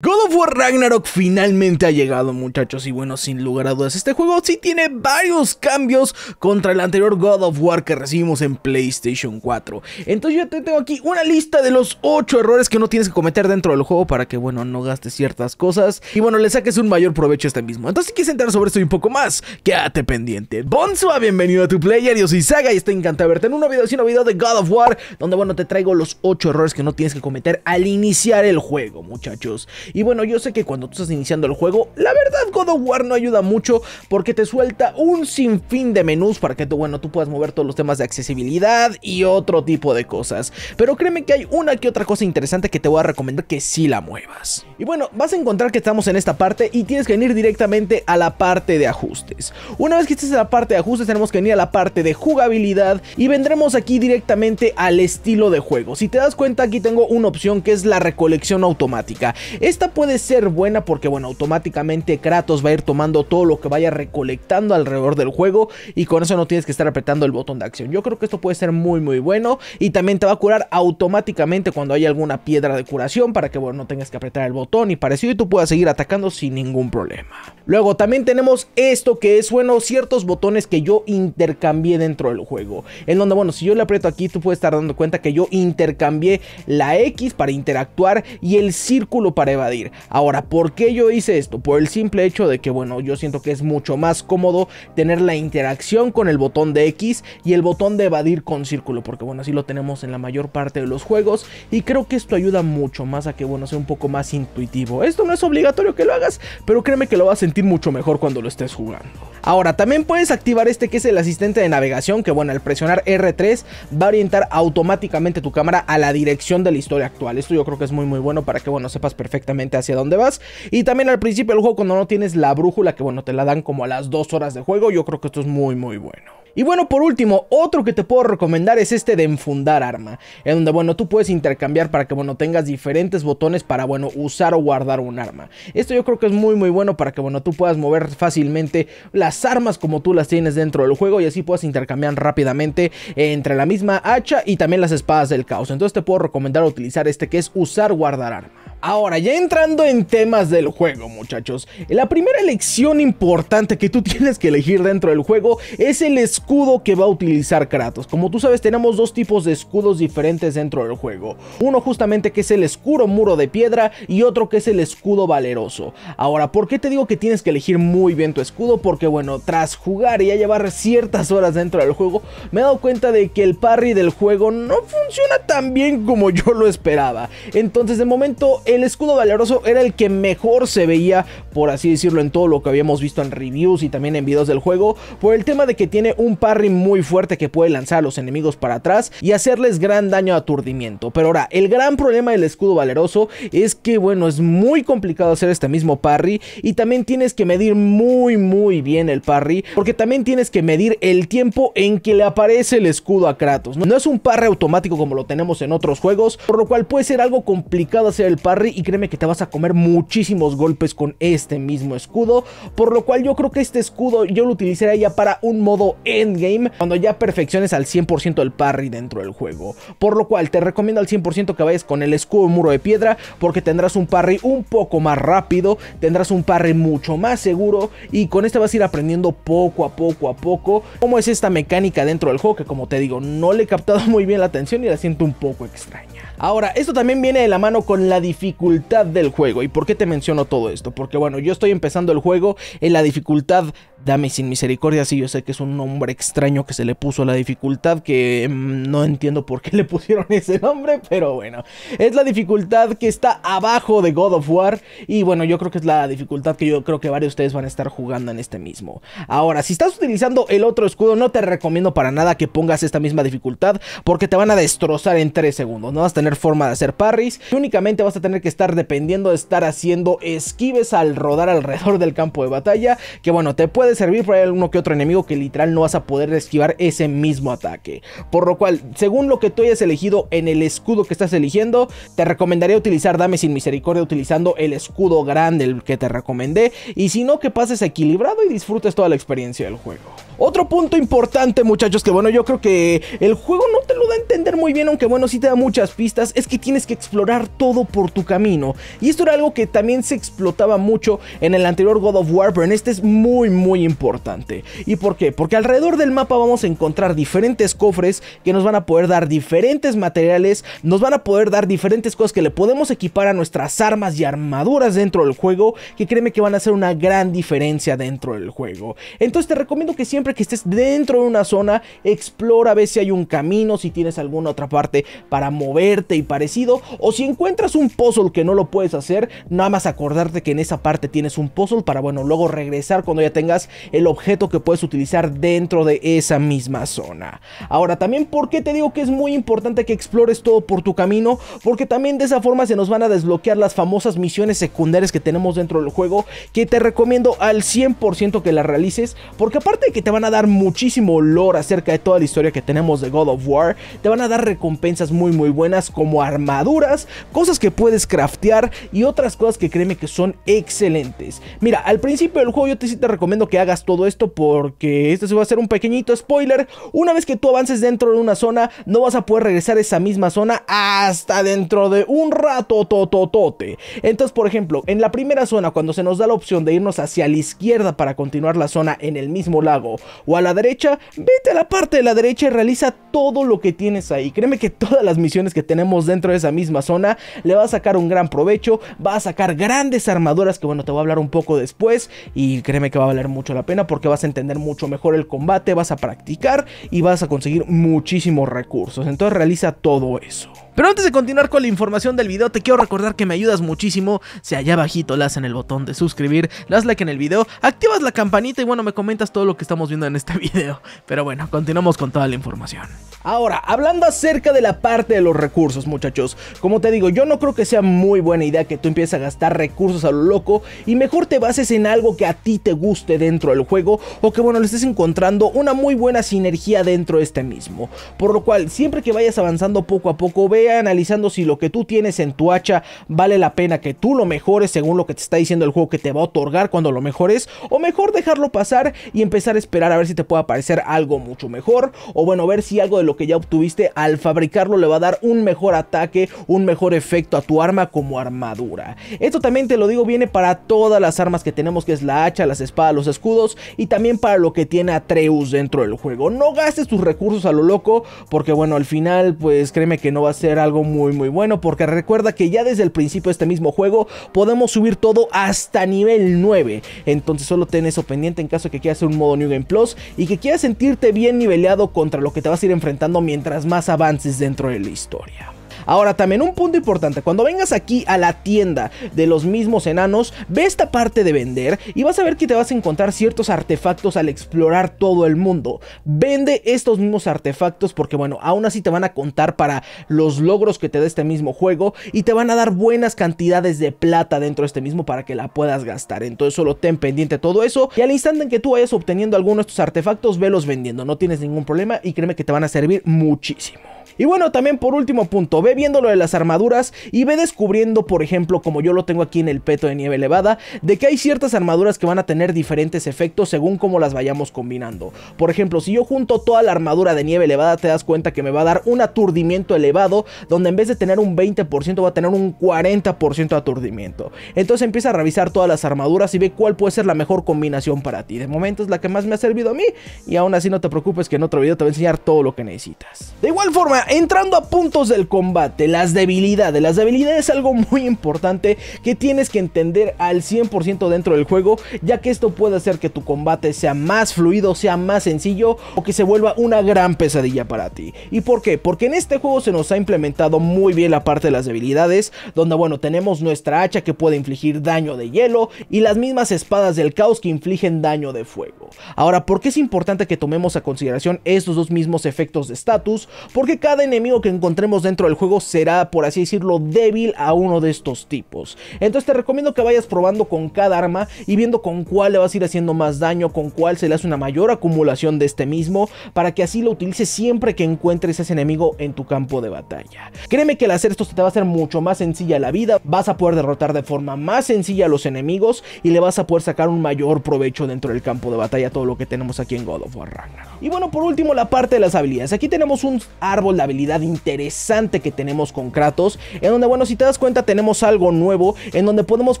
God of War Ragnarok finalmente ha llegado muchachos y bueno sin lugar a dudas este juego sí tiene varios cambios contra el anterior God of War que recibimos en PlayStation 4 Entonces yo te tengo aquí una lista de los 8 errores que no tienes que cometer dentro del juego para que bueno no gastes ciertas cosas Y bueno le saques un mayor provecho a este mismo Entonces si quieres entrar sobre esto un poco más quédate pendiente Bonsoa bienvenido a tu player yo soy Saga y estoy encantado de verte en un nuevo video, un nuevo video de God of War Donde bueno te traigo los 8 errores que no tienes que cometer al iniciar el juego muchachos y bueno, yo sé que cuando tú estás iniciando el juego, la verdad God of War no ayuda mucho porque te suelta un sinfín de menús para que tú, bueno, tú puedas mover todos los temas de accesibilidad y otro tipo de cosas. Pero créeme que hay una que otra cosa interesante que te voy a recomendar que sí la muevas. Y bueno, vas a encontrar que estamos en esta parte y tienes que venir directamente a la parte de ajustes. Una vez que estés en la parte de ajustes, tenemos que venir a la parte de jugabilidad y vendremos aquí directamente al estilo de juego. Si te das cuenta, aquí tengo una opción que es la recolección automática. Este esta puede ser buena porque bueno, automáticamente Kratos va a ir tomando todo lo que vaya recolectando alrededor del juego y con eso no tienes que estar apretando el botón de acción. Yo creo que esto puede ser muy muy bueno y también te va a curar automáticamente cuando hay alguna piedra de curación para que bueno, no tengas que apretar el botón y parecido y tú puedas seguir atacando sin ningún problema. Luego también tenemos esto que es bueno, ciertos botones que yo intercambié dentro del juego. En donde bueno, si yo le aprieto aquí tú puedes estar dando cuenta que yo intercambié la X para interactuar y el círculo para evadir Ahora, ¿por qué yo hice esto? Por el simple hecho de que, bueno, yo siento que es mucho más cómodo tener la interacción con el botón de X y el botón de evadir con círculo, porque bueno, así lo tenemos en la mayor parte de los juegos y creo que esto ayuda mucho más a que, bueno, sea un poco más intuitivo. Esto no es obligatorio que lo hagas, pero créeme que lo vas a sentir mucho mejor cuando lo estés jugando. Ahora, también puedes activar este que es el asistente de navegación, que bueno, al presionar R3 va a orientar automáticamente tu cámara a la dirección de la historia actual. Esto yo creo que es muy muy bueno para que bueno, sepas perfectamente hacia dónde vas. Y también al principio del juego cuando no tienes la brújula, que bueno, te la dan como a las dos horas de juego, yo creo que esto es muy muy bueno. Y bueno, por último, otro que te puedo recomendar es este de enfundar arma, en donde bueno, tú puedes intercambiar para que bueno, tengas diferentes botones para bueno, usar o guardar un arma. Esto yo creo que es muy muy bueno para que bueno, tú puedas mover fácilmente las armas como tú las tienes dentro del juego y así puedas intercambiar rápidamente entre la misma hacha y también las espadas del caos. Entonces te puedo recomendar utilizar este que es usar guardar arma. Ahora, ya entrando en temas del juego, muchachos, la primera elección importante que tú tienes que elegir dentro del juego es el escudo que va a utilizar Kratos. Como tú sabes, tenemos dos tipos de escudos diferentes dentro del juego. Uno justamente que es el escudo muro de piedra y otro que es el escudo valeroso. Ahora, ¿por qué te digo que tienes que elegir muy bien tu escudo? Porque bueno, tras jugar y ya llevar ciertas horas dentro del juego, me he dado cuenta de que el parry del juego no funciona tan bien como yo lo esperaba. Entonces, de momento el escudo valeroso era el que mejor se veía, por así decirlo, en todo lo que habíamos visto en reviews y también en videos del juego, por el tema de que tiene un parry muy fuerte que puede lanzar a los enemigos para atrás y hacerles gran daño aturdimiento. Pero ahora, el gran problema del escudo valeroso es que, bueno, es muy complicado hacer este mismo parry y también tienes que medir muy, muy bien el parry, porque también tienes que medir el tiempo en que le aparece el escudo a Kratos. No, no es un parry automático como lo tenemos en otros juegos, por lo cual puede ser algo complicado hacer el parry y créeme que te vas a comer muchísimos golpes con este mismo escudo, por lo cual yo creo que este escudo yo lo utilizaría ya para un modo endgame, cuando ya perfecciones al 100% el parry dentro del juego, por lo cual te recomiendo al 100% que vayas con el escudo muro de piedra, porque tendrás un parry un poco más rápido, tendrás un parry mucho más seguro y con este vas a ir aprendiendo poco a poco a poco cómo es esta mecánica dentro del juego que como te digo no le he captado muy bien la atención y la siento un poco extraña. Ahora, esto también viene de la mano con la dificultad dificultad del juego. ¿Y por qué te menciono todo esto? Porque bueno, yo estoy empezando el juego en la dificultad Dame sin misericordia, sí, yo sé que es un nombre extraño que se le puso a la dificultad, que mm, no entiendo por qué le pusieron ese nombre, pero bueno, es la dificultad que está abajo de God of War y bueno, yo creo que es la dificultad que yo creo que varios de ustedes van a estar jugando en este mismo. Ahora, si estás utilizando el otro escudo, no te recomiendo para nada que pongas esta misma dificultad porque te van a destrozar en 3 segundos, no vas a tener forma de hacer parries y únicamente vas a tener que estar dependiendo de estar haciendo esquives al rodar alrededor del campo de batalla, que bueno, te puede servir para alguno que otro enemigo que literal no vas a poder esquivar ese mismo ataque. Por lo cual, según lo que tú hayas elegido en el escudo que estás eligiendo, te recomendaría utilizar Dame sin Misericordia utilizando el escudo grande, el que te recomendé, y si no, que pases equilibrado y disfrutes toda la experiencia del juego. Otro punto importante, muchachos, que bueno, yo creo que el juego no te lo da a entender muy bien, aunque bueno, sí te da muchas pistas, es que tienes que explorar todo por tu camino. Y esto era algo que también se explotaba mucho en el anterior God of War, pero en este es muy, muy importante. ¿Y por qué? Porque alrededor del mapa vamos a encontrar diferentes cofres que nos van a poder dar diferentes materiales, nos van a poder dar diferentes cosas que le podemos equipar a nuestras armas y armaduras dentro del juego, que créeme que van a hacer una gran diferencia dentro del juego. Entonces te recomiendo que siempre que estés dentro de una zona, explora, a ver si hay un camino, si tienes alguna otra parte para moverte y parecido, o si encuentras un puzzle que no lo puedes hacer, nada más acordarte que en esa parte tienes un puzzle para, bueno, luego regresar cuando ya tengas el objeto que puedes utilizar dentro de esa misma zona. Ahora, también, porque qué te digo que es muy importante que explores todo por tu camino? Porque también de esa forma se nos van a desbloquear las famosas misiones secundarias que tenemos dentro del juego, que te recomiendo al 100% que las realices, porque aparte de que te van van a dar muchísimo olor acerca de toda la historia que tenemos de God of War, te van a dar recompensas muy muy buenas como armaduras, cosas que puedes craftear y otras cosas que créeme que son excelentes. Mira, al principio del juego yo te, sí te recomiendo que hagas todo esto porque esto se va a hacer un pequeñito spoiler, una vez que tú avances dentro de una zona no vas a poder regresar a esa misma zona hasta dentro de un rato tototote. Entonces, por ejemplo, en la primera zona cuando se nos da la opción de irnos hacia la izquierda para continuar la zona en el mismo lago o a la derecha, vete a la parte de la derecha y realiza todo lo que tienes ahí. Créeme que todas las misiones que tenemos dentro de esa misma zona le va a sacar un gran provecho, va a sacar grandes armaduras que bueno, te voy a hablar un poco después y créeme que va a valer mucho la pena porque vas a entender mucho mejor el combate, vas a practicar y vas a conseguir muchísimos recursos. Entonces realiza todo eso. Pero antes de continuar con la información del video, te quiero recordar que me ayudas muchísimo si allá abajito las en el botón de suscribir, las like en el video, activas la campanita y bueno, me comentas todo lo que estamos viendo en este video. Pero bueno, continuamos con toda la información. Ahora, hablando acerca de la parte de los recursos, muchachos. Como te digo, yo no creo que sea muy buena idea que tú empieces a gastar recursos a lo loco y mejor te bases en algo que a ti te guste dentro del juego o que, bueno, le estés encontrando una muy buena sinergia dentro de este mismo. Por lo cual, siempre que vayas avanzando poco a poco, vea analizando si lo que tú tienes en tu hacha vale la pena que tú lo mejores según lo que te está diciendo el juego que te va a otorgar cuando lo mejores o mejor dejarlo pasar y empezar a esperar a ver si te puede aparecer algo mucho mejor o, bueno, ver si algo de lo que ya obtuviste al fabricarlo le va a dar un mejor ataque, un mejor efecto a tu arma como armadura. Esto también te lo digo viene para todas las armas que tenemos que es la hacha, las espadas, los escudos y también para lo que tiene Atreus dentro del juego. No gastes tus recursos a lo loco porque bueno al final pues créeme que no va a ser algo muy muy bueno porque recuerda que ya desde el principio de este mismo juego podemos subir todo hasta nivel 9. Entonces solo ten eso pendiente en caso de que quieras hacer un modo New Game Plus y que quieras sentirte bien nivelado contra lo que te vas a ir enfrentando mientras más avances dentro de la historia. Ahora también un punto importante, cuando vengas aquí a la tienda de los mismos enanos, ve esta parte de vender y vas a ver que te vas a encontrar ciertos artefactos al explorar todo el mundo. Vende estos mismos artefactos porque bueno, aún así te van a contar para los logros que te da este mismo juego y te van a dar buenas cantidades de plata dentro de este mismo para que la puedas gastar. Entonces solo ten pendiente todo eso y al instante en que tú vayas obteniendo alguno de estos artefactos, velos vendiendo, no tienes ningún problema y créeme que te van a servir muchísimo. Y bueno, también por último punto, ve viendo lo de las armaduras y ve descubriendo, por ejemplo, como yo lo tengo aquí en el peto de nieve elevada, de que hay ciertas armaduras que van a tener diferentes efectos según cómo las vayamos combinando. Por ejemplo, si yo junto toda la armadura de nieve elevada, te das cuenta que me va a dar un aturdimiento elevado, donde en vez de tener un 20% va a tener un 40% de aturdimiento. Entonces empieza a revisar todas las armaduras y ve cuál puede ser la mejor combinación para ti. De momento es la que más me ha servido a mí y aún así no te preocupes que en otro video te voy a enseñar todo lo que necesitas. De igual forma, entrando a puntos del combate, las debilidades. Las debilidades es algo muy importante que tienes que entender al 100% dentro del juego, ya que esto puede hacer que tu combate sea más fluido, sea más sencillo o que se vuelva una gran pesadilla para ti. ¿Y por qué? Porque en este juego se nos ha implementado muy bien la parte de las debilidades, donde bueno, tenemos nuestra hacha que puede infligir daño de hielo y las mismas espadas del caos que infligen daño de fuego. Ahora, ¿por qué es importante que tomemos a consideración estos dos mismos efectos de status? Porque cada enemigo que encontremos dentro del juego será, por así decirlo, débil a uno de estos tipos. Entonces te recomiendo que vayas probando con cada arma y viendo con cuál le vas a ir haciendo más daño, con cuál se le hace una mayor acumulación de este mismo, para que así lo utilices siempre que encuentres ese enemigo en tu campo de batalla. Créeme que al hacer esto te va a hacer mucho más sencilla la vida, vas a poder derrotar de forma más sencilla a los enemigos y le vas a poder sacar un mayor provecho dentro del campo de batalla todo lo que tenemos aquí en God of War Ragnarok. Y bueno, por último la parte de las habilidades. Aquí tenemos un árbol de habilidad interesante que tenemos con Kratos, en donde bueno, si te das cuenta tenemos algo nuevo, en donde podemos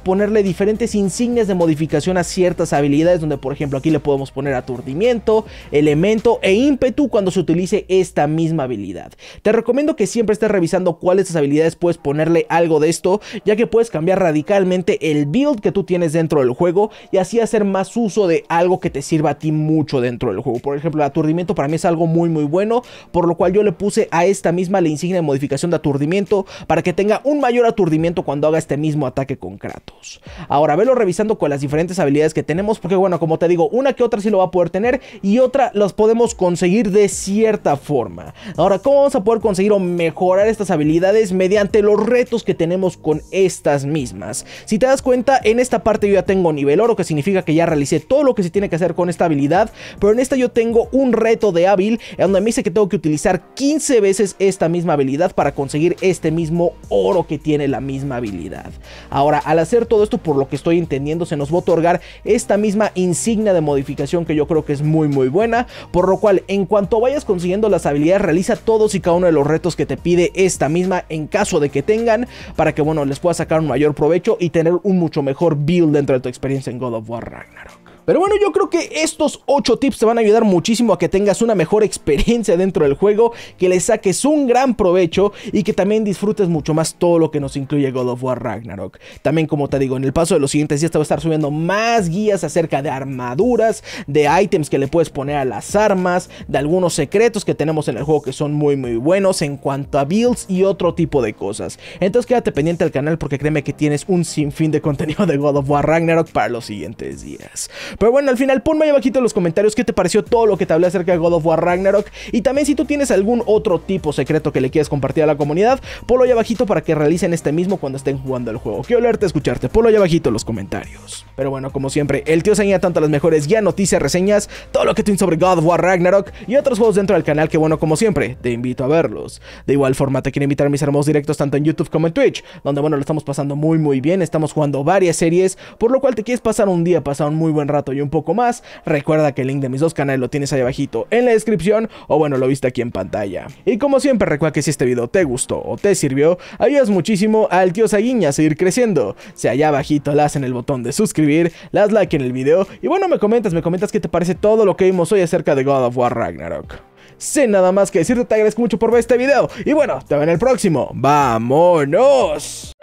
ponerle diferentes insignias de modificación a ciertas habilidades, donde por ejemplo aquí le podemos poner aturdimiento, elemento e ímpetu cuando se utilice esta misma habilidad. Te recomiendo que siempre estés revisando cuáles de habilidades puedes ponerle algo de esto, ya que puedes cambiar radicalmente el build que tú tienes dentro del juego y así hacer más uso de algo que te sirva a ti mucho dentro del juego. Por ejemplo, el aturdimiento para mí es algo muy muy bueno, por lo cual yo le puse a esta misma la insignia de modificación de aturdimiento para que tenga un mayor aturdimiento cuando haga este mismo ataque con Kratos. Ahora, velo revisando con las diferentes habilidades que tenemos, porque bueno, como te digo, una que otra sí lo va a poder tener y otra las podemos conseguir de cierta forma. Ahora, ¿cómo vamos a poder conseguir o mejorar estas habilidades? Mediante los retos que tenemos con estas mismas. Si te das cuenta, en esta parte yo ya tengo nivel oro, que significa que ya realicé todo lo que se tiene que hacer con esta habilidad, pero en esta yo tengo un reto de hábil, donde me dice que tengo que utilizar 15 veces esta misma habilidad para conseguir este mismo oro que tiene la misma habilidad. Ahora, al hacer todo esto, por lo que estoy entendiendo, se nos va a otorgar esta misma insignia de modificación que yo creo que es muy muy buena, por lo cual en cuanto vayas consiguiendo las habilidades, realiza todos y cada uno de los retos que te pide esta misma en caso de que tengan, para que bueno, les pueda sacar un mayor provecho y tener un mucho mejor build dentro de tu experiencia en God of War Ragnarok. Pero bueno, yo creo que estos 8 tips te van a ayudar muchísimo a que tengas una mejor experiencia dentro del juego, que le saques un gran provecho y que también disfrutes mucho más todo lo que nos incluye God of War Ragnarok. También, como te digo, en el paso de los siguientes días te voy a estar subiendo más guías acerca de armaduras, de ítems que le puedes poner a las armas, de algunos secretos que tenemos en el juego que son muy muy buenos en cuanto a builds y otro tipo de cosas. Entonces quédate pendiente al canal porque créeme que tienes un sinfín de contenido de God of War Ragnarok para los siguientes días. Pero bueno, al final ponme ahí abajito en los comentarios qué te pareció todo lo que te hablé acerca de God of War Ragnarok. Y también si tú tienes algún otro tipo secreto que le quieras compartir a la comunidad, ponlo ahí abajito para que realicen este mismo cuando estén jugando el juego. Quiero leerte, escucharte, ponlo ahí abajito en los comentarios. Pero bueno, como siempre, el tío se tanto las mejores guías, noticias, reseñas, todo lo que tienes sobre God of War Ragnarok y otros juegos dentro del canal que bueno, como siempre, te invito a verlos. De igual forma, te quiero invitar a mis hermosos directos tanto en YouTube como en Twitch, donde bueno, lo estamos pasando muy muy bien, estamos jugando varias series, por lo cual te quieres pasar un día, pasar un muy buen rato y un poco más. Recuerda que el link de mis dos canales lo tienes ahí abajito en la descripción o bueno, lo viste aquí en pantalla. Y como siempre, recuerda que si este video te gustó o te sirvió, ayudas muchísimo al tío Saguiña a seguir creciendo. Si allá abajito las en el botón de suscribir, las like en el video y bueno, me comentas, me comentas qué te parece todo lo que vimos hoy acerca de God of War Ragnarok. Sin nada más que decirte, te agradezco mucho por ver este video. Y bueno, te veo en el próximo. ¡Vámonos!